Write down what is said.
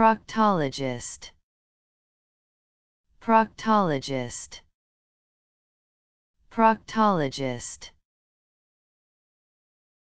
Proctologist Proctologist Proctologist